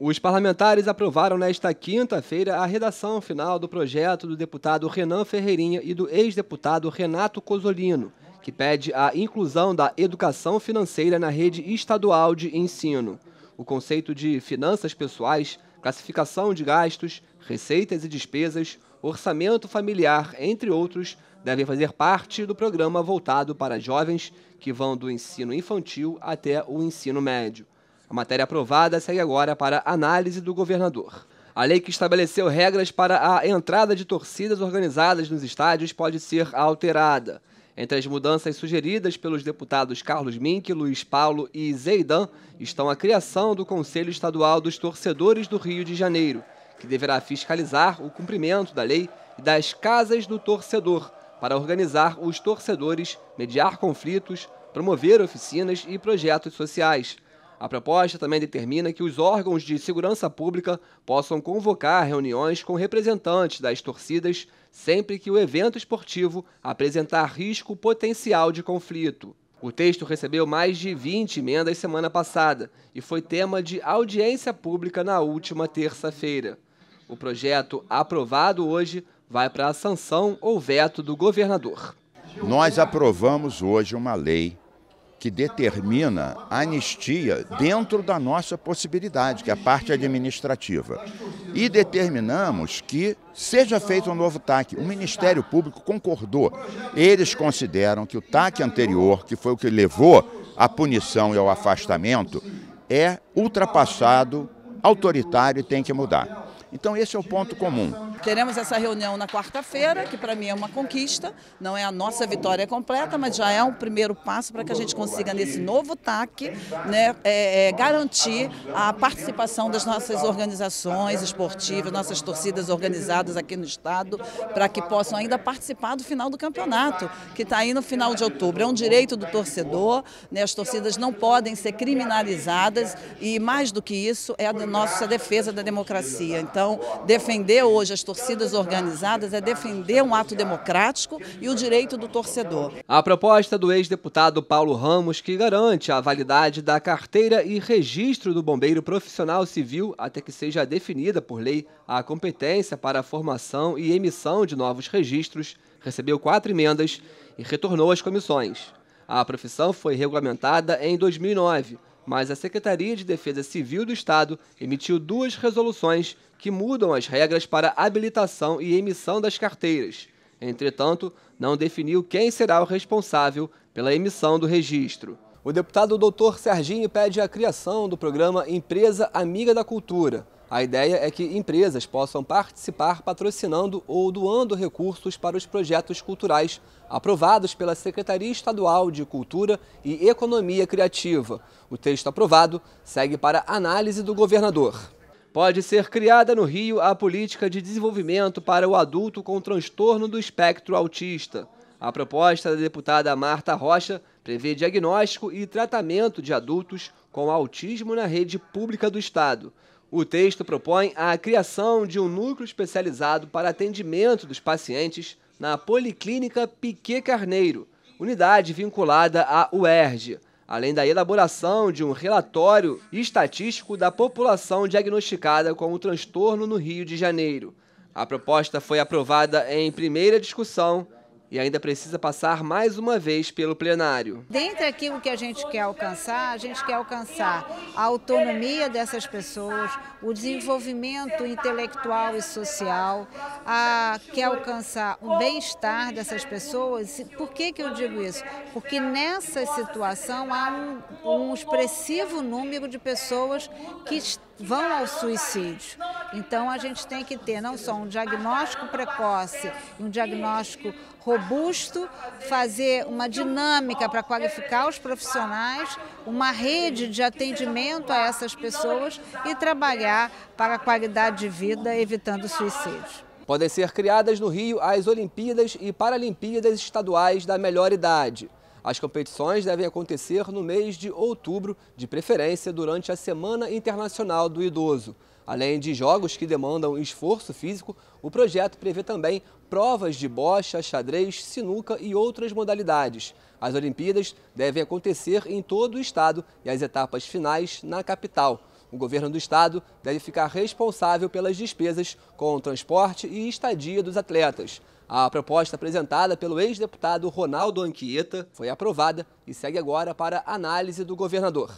Os parlamentares aprovaram nesta quinta-feira a redação final do projeto do deputado Renan Ferreirinha e do ex-deputado Renato Cosolino, que pede a inclusão da educação financeira na rede estadual de ensino. O conceito de finanças pessoais classificação de gastos, receitas e despesas, orçamento familiar, entre outros, devem fazer parte do programa voltado para jovens que vão do ensino infantil até o ensino médio. A matéria aprovada segue agora para análise do governador. A lei que estabeleceu regras para a entrada de torcidas organizadas nos estádios pode ser alterada. Entre as mudanças sugeridas pelos deputados Carlos Mink, Luiz Paulo e Zeidan estão a criação do Conselho Estadual dos Torcedores do Rio de Janeiro, que deverá fiscalizar o cumprimento da lei e das casas do torcedor para organizar os torcedores, mediar conflitos, promover oficinas e projetos sociais. A proposta também determina que os órgãos de segurança pública possam convocar reuniões com representantes das torcidas sempre que o evento esportivo apresentar risco potencial de conflito. O texto recebeu mais de 20 emendas semana passada e foi tema de audiência pública na última terça-feira. O projeto aprovado hoje vai para a sanção ou veto do governador. Nós aprovamos hoje uma lei que determina a anistia dentro da nossa possibilidade, que é a parte administrativa. E determinamos que seja feito um novo TAC. O Ministério Público concordou. Eles consideram que o TAC anterior, que foi o que levou à punição e ao afastamento, é ultrapassado, autoritário e tem que mudar. Então, esse é o ponto comum. Teremos essa reunião na quarta-feira, que para mim é uma conquista, não é a nossa vitória completa, mas já é um primeiro passo para que a gente consiga, nesse novo TAC, né, é, é, garantir a participação das nossas organizações esportivas, nossas torcidas organizadas aqui no Estado, para que possam ainda participar do final do campeonato, que está aí no final de outubro. É um direito do torcedor, né, as torcidas não podem ser criminalizadas e, mais do que isso, é a nossa defesa da democracia. Então, defender hoje as torcidas torcidas organizadas é defender um ato democrático e o direito do torcedor. A proposta do ex-deputado Paulo Ramos, que garante a validade da carteira e registro do bombeiro profissional civil até que seja definida por lei a competência para a formação e emissão de novos registros, recebeu quatro emendas e retornou às comissões. A profissão foi regulamentada em 2009, mas a Secretaria de Defesa Civil do Estado emitiu duas resoluções que mudam as regras para habilitação e emissão das carteiras. Entretanto, não definiu quem será o responsável pela emissão do registro. O deputado Dr. Serginho pede a criação do programa Empresa Amiga da Cultura. A ideia é que empresas possam participar patrocinando ou doando recursos para os projetos culturais aprovados pela Secretaria Estadual de Cultura e Economia Criativa. O texto aprovado segue para análise do governador. Pode ser criada no Rio a política de desenvolvimento para o adulto com transtorno do espectro autista. A proposta da deputada Marta Rocha prevê diagnóstico e tratamento de adultos com autismo na rede pública do Estado. O texto propõe a criação de um núcleo especializado para atendimento dos pacientes na Policlínica Piquet Carneiro, unidade vinculada à UERJ além da elaboração de um relatório estatístico da população diagnosticada com o transtorno no Rio de Janeiro. A proposta foi aprovada em primeira discussão e ainda precisa passar mais uma vez pelo plenário. Dentre aquilo que a gente quer alcançar, a gente quer alcançar a autonomia dessas pessoas, o desenvolvimento intelectual e social, a, quer alcançar o bem-estar dessas pessoas. Por que, que eu digo isso? Porque nessa situação há um, um expressivo número de pessoas que vão ao suicídio. Então, a gente tem que ter não só um diagnóstico precoce, um diagnóstico robusto, fazer uma dinâmica para qualificar os profissionais, uma rede de atendimento a essas pessoas e trabalhar para a qualidade de vida, evitando suicídios. Podem ser criadas no Rio as Olimpíadas e Paralimpíadas estaduais da melhor idade. As competições devem acontecer no mês de outubro, de preferência durante a Semana Internacional do Idoso. Além de jogos que demandam esforço físico, o projeto prevê também provas de bocha, xadrez, sinuca e outras modalidades. As Olimpíadas devem acontecer em todo o estado e as etapas finais na capital. O governo do estado deve ficar responsável pelas despesas com o transporte e estadia dos atletas. A proposta apresentada pelo ex-deputado Ronaldo Anchieta foi aprovada e segue agora para análise do governador.